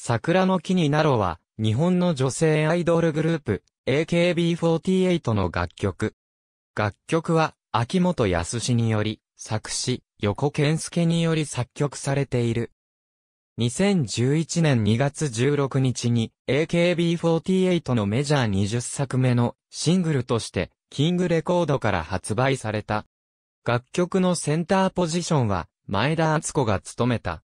桜の木になろは、日本の女性アイドルグループ、AKB48 の楽曲。楽曲は、秋元康により、作詞、横健介により作曲されている。2011年2月16日に AKB48 のメジャー20作目のシングルとしてキングレコードから発売された。楽曲のセンターポジションは前田敦子が務めた。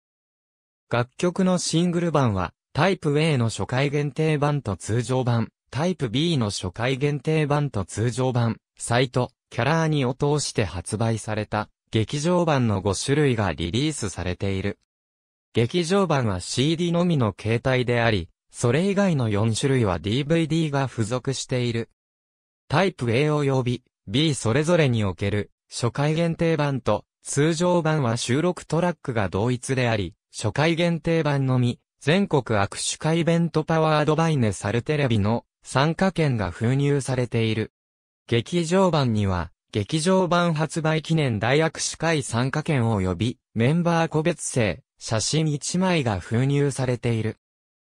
楽曲のシングル版は、タイプ A の初回限定版と通常版、タイプ B の初回限定版と通常版、サイト、キャラーにを通して発売された、劇場版の5種類がリリースされている。劇場版は CD のみの携帯であり、それ以外の4種類は DVD が付属している。タイプ A 及び B それぞれにおける初回限定版と通常版は収録トラックが同一であり、初回限定版のみ、全国握手会イベントパワードバイネサルテレビの参加券が封入されている。劇場版には、劇場版発売記念大握手会参加券及び、メンバー個別性、写真1枚が封入されている。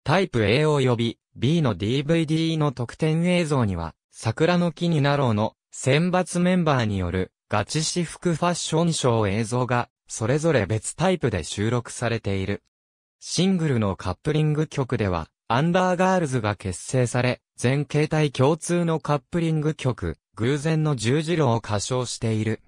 タイプ A 及び B の DVD の特典映像には、桜の木になろうの選抜メンバーによるガチ私服ファッションショー映像がそれぞれ別タイプで収録されている。シングルのカップリング曲では、アンダーガールズが結成され、全形態共通のカップリング曲、偶然の十字路を歌唱している。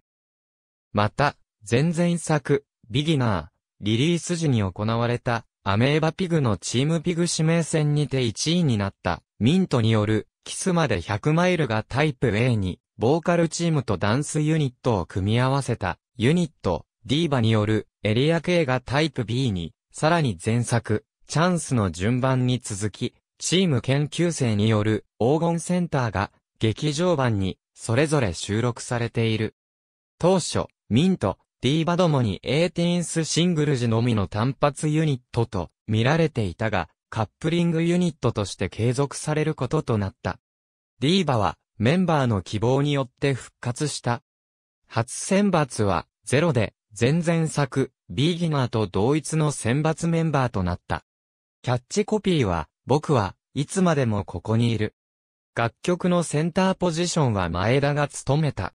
また、前々作、ビギナー、リリース時に行われた、アメーバピグのチームピグ指名戦にて1位になった、ミントによる、キスまで100マイルがタイプ A に、ボーカルチームとダンスユニットを組み合わせた、ユニット、ディーバによるエリア系がタイプ B に、さらに前作、チャンスの順番に続き、チーム研究生による黄金センターが劇場版にそれぞれ収録されている。当初、ミント、ディーバどもにエーティンスシングル時のみの単発ユニットと見られていたが、カップリングユニットとして継続されることとなった。ディーバはメンバーの希望によって復活した。初選抜はゼロで前々作、ビーギナーと同一の選抜メンバーとなった。キャッチコピーは、僕はいつまでもここにいる。楽曲のセンターポジションは前田が務めた。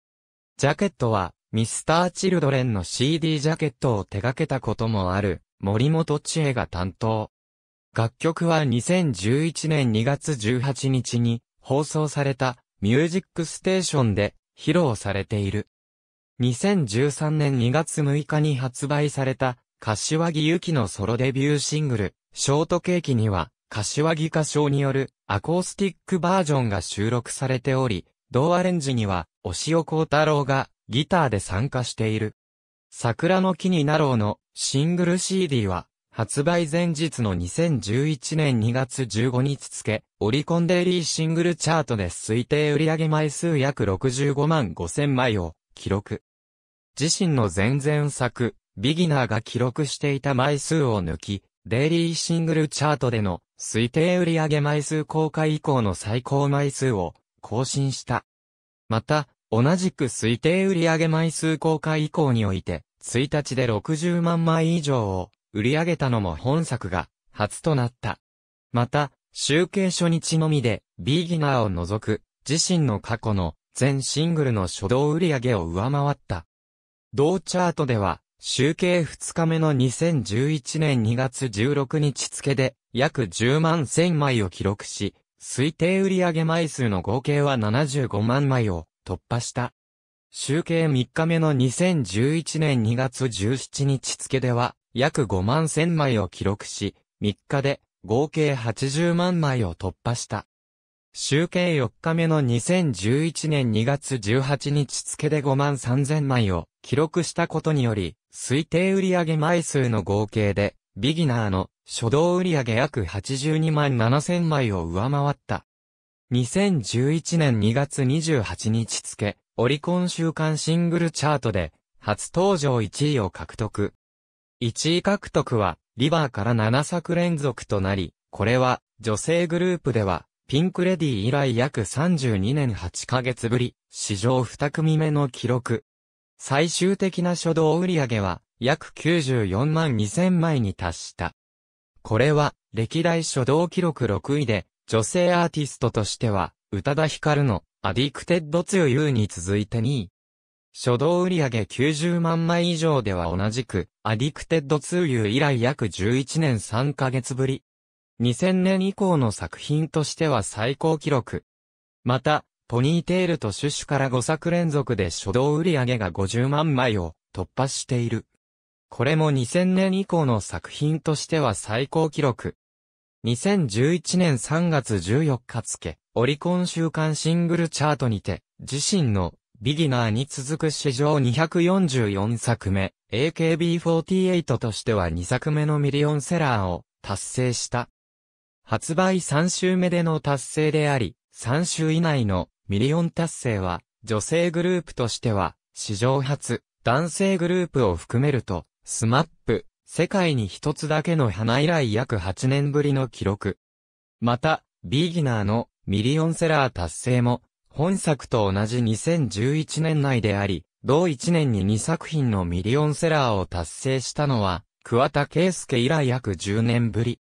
ジャケットは、ミスター・チルドレンの CD ジャケットを手掛けたこともある、森本知恵が担当。楽曲は2011年2月18日に放送されたミュージックステーションで披露されている。2013年2月6日に発売された、柏木由紀のソロデビューシングル、ショートケーキには、柏木歌唱によるアコースティックバージョンが収録されており、同アレンジには、押尾幸太郎がギターで参加している。桜の木になろうのシングル CD は、発売前日の2011年2月15日付、オリコンデイリーシングルチャートで推定売上枚数約65万5000枚を記録。自身の前々作、ビギナーが記録していた枚数を抜き、デイリーシングルチャートでの推定売上枚数公開以降の最高枚数を更新した。また、同じく推定売上枚数公開以降において、1日で60万枚以上を売り上げたのも本作が初となった。また、集計初日のみで、ビギナーを除く、自身の過去の全シングルの初動売上を上回った。同チャートでは、集計2日目の2011年2月16日付で、約10万1000枚を記録し、推定売上枚数の合計は75万枚を突破した。集計3日目の2011年2月17日付では、約5万1000枚を記録し、3日で合計80万枚を突破した。集計4日目の2011年2月18日付で5万3000枚を記録したことにより、推定売上枚数の合計で、ビギナーの初動売上約82万7000枚を上回った。2011年2月28日付、オリコン週間シングルチャートで、初登場1位を獲得。1位獲得は、リバーから7作連続となり、これは、女性グループでは、ピンクレディ以来約32年8ヶ月ぶり、史上2組目の記録。最終的な初動売上は約94万2000枚に達した。これは歴代初動記録6位で、女性アーティストとしては、宇多田ヒカルのアディクテッドツユーに続いて2位。初動売上90万枚以上では同じく、アディクテッドツユー以来約11年3ヶ月ぶり、2000年以降の作品としては最高記録。また、ポニーテールとシュシュから5作連続で初動売上が50万枚を突破している。これも2000年以降の作品としては最高記録。2011年3月14日付、オリコン週間シングルチャートにて、自身のビギナーに続く史上244作目、AKB48 としては2作目のミリオンセラーを達成した。発売3週目での達成であり、3週以内のミリオン達成は、女性グループとしては、史上初、男性グループを含めると、スマップ、世界に一つだけの花以来約8年ぶりの記録。また、ビギナーのミリオンセラー達成も、本作と同じ2011年内であり、同1年に2作品のミリオンセラーを達成したのは、桑田圭介以来約10年ぶり。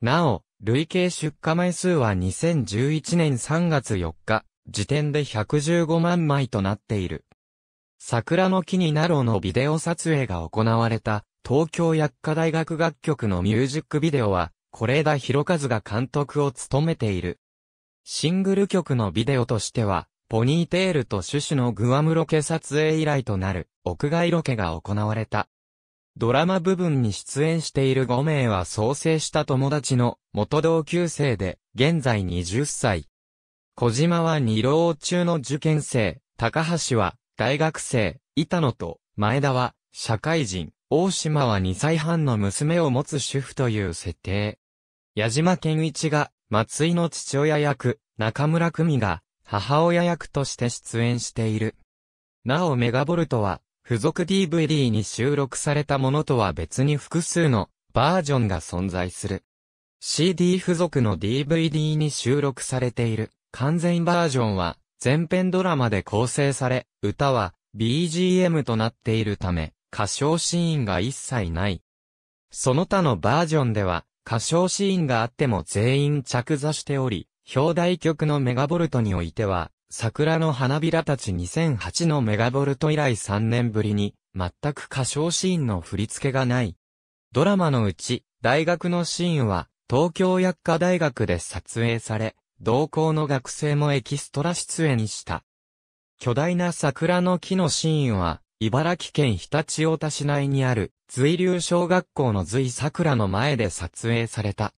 なお、累計出荷枚数は2011年3月4日、時点で115万枚となっている。桜の木になろうのビデオ撮影が行われた、東京薬科大学楽曲のミュージックビデオは、是枝裕和が監督を務めている。シングル曲のビデオとしては、ポニーテールとシュシュのグアムロケ撮影以来となる、屋外ロケが行われた。ドラマ部分に出演している5名は創生した友達の元同級生で、現在20歳。小島は二郎中の受験生、高橋は大学生、板野と前田は社会人、大島は2歳半の娘を持つ主婦という設定。矢島健一が松井の父親役、中村久美が母親役として出演している。なおメガボルトは付属 DVD に収録されたものとは別に複数のバージョンが存在する。CD 付属の DVD に収録されている完全バージョンは全編ドラマで構成され、歌は BGM となっているため、歌唱シーンが一切ない。その他のバージョンでは、歌唱シーンがあっても全員着座しており、表題曲のメガボルトにおいては、桜の花びらたち2008のメガボルト以来3年ぶりに、全く歌唱シーンの振り付けがない。ドラマのうち、大学のシーンは、東京薬科大学で撮影され、同校の学生もエキストラ出演した。巨大な桜の木のシーンは、茨城県日立大田市内にある、随流小学校の随桜の前で撮影された。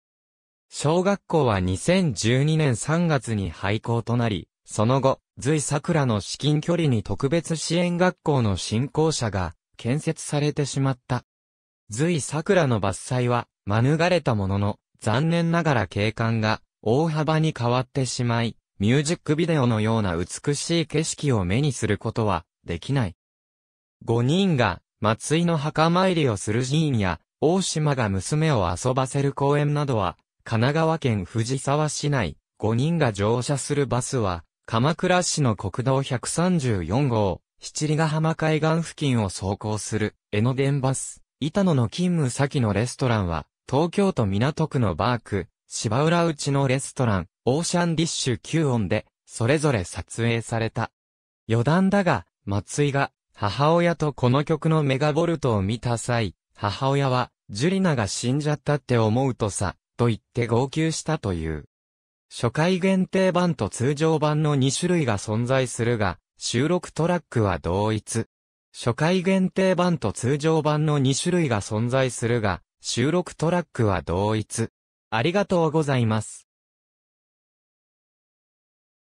小学校は2012年3月に廃校となり、その後、随桜の至近距離に特別支援学校の振興者が建設されてしまった。随桜の伐採は免れたものの、残念ながら景観が大幅に変わってしまい、ミュージックビデオのような美しい景色を目にすることはできない。5人が松井の墓参りをする寺院や、大島が娘を遊ばせる公園などは、神奈川県藤沢市内、5人が乗車するバスは、鎌倉市の国道134号、七里ヶ浜海岸付近を走行する、江ノ電バス、板野の勤務先のレストランは、東京都港区のバーク、芝浦内のレストラン、オーシャンディッシュ9音で、それぞれ撮影された。余談だが、松井が、母親とこの曲のメガボルトを見た際、母親は、ジュリナが死んじゃったって思うとさ、と言って号泣したという。初回限定版と通常版の2種類が存在するが、収録トラックは同一。初回限定版と通常版の2種類が存在するが、収録トラックは同一。ありがとうございます。